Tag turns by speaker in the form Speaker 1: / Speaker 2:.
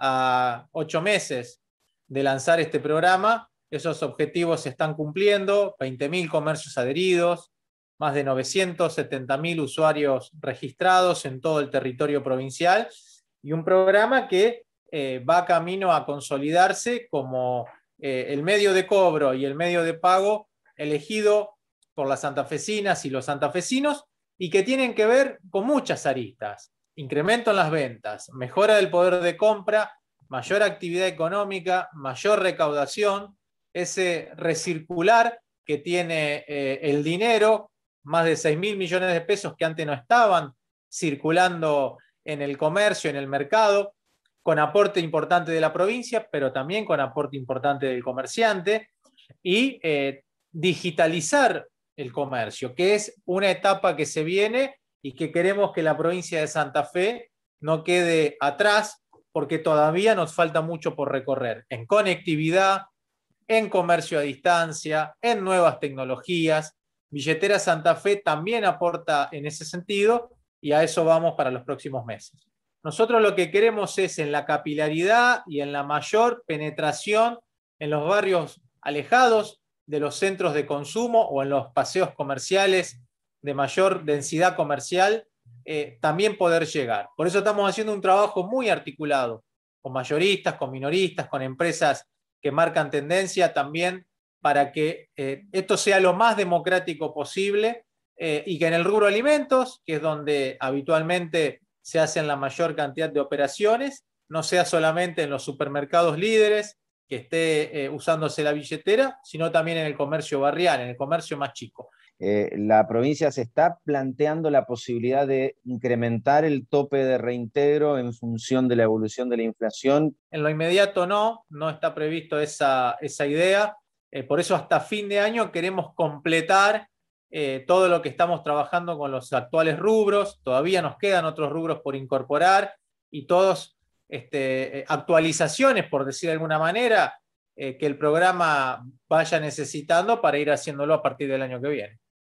Speaker 1: a ocho meses de lanzar este programa. Esos objetivos se están cumpliendo, 20.000 comercios adheridos, más de 970.000 usuarios registrados en todo el territorio provincial y un programa que eh, va camino a consolidarse como eh, el medio de cobro y el medio de pago elegido por las santafesinas y los santafesinos y que tienen que ver con muchas aristas incremento en las ventas, mejora del poder de compra, mayor actividad económica, mayor recaudación, ese recircular que tiene eh, el dinero, más de 6 mil millones de pesos que antes no estaban circulando en el comercio, en el mercado, con aporte importante de la provincia, pero también con aporte importante del comerciante, y eh, digitalizar el comercio, que es una etapa que se viene y que queremos que la provincia de Santa Fe no quede atrás porque todavía nos falta mucho por recorrer en conectividad, en comercio a distancia, en nuevas tecnologías. Billetera Santa Fe también aporta en ese sentido y a eso vamos para los próximos meses. Nosotros lo que queremos es en la capilaridad y en la mayor penetración en los barrios alejados de los centros de consumo o en los paseos comerciales de mayor densidad comercial, eh, también poder llegar. Por eso estamos haciendo un trabajo muy articulado con mayoristas, con minoristas, con empresas que marcan tendencia también para que eh, esto sea lo más democrático posible eh, y que en el rubro alimentos, que es donde habitualmente se hacen la mayor cantidad de operaciones, no sea solamente en los supermercados líderes que esté usándose la billetera, sino también en el comercio barrial, en el comercio más chico.
Speaker 2: Eh, la provincia se está planteando la posibilidad de incrementar el tope de reintegro en función de la evolución de la inflación.
Speaker 1: En lo inmediato no, no está previsto esa, esa idea. Eh, por eso hasta fin de año queremos completar eh, todo lo que estamos trabajando con los actuales rubros. Todavía nos quedan otros rubros por incorporar y todos este, actualizaciones, por decir de alguna manera, que el programa vaya necesitando para ir haciéndolo a partir del año que viene.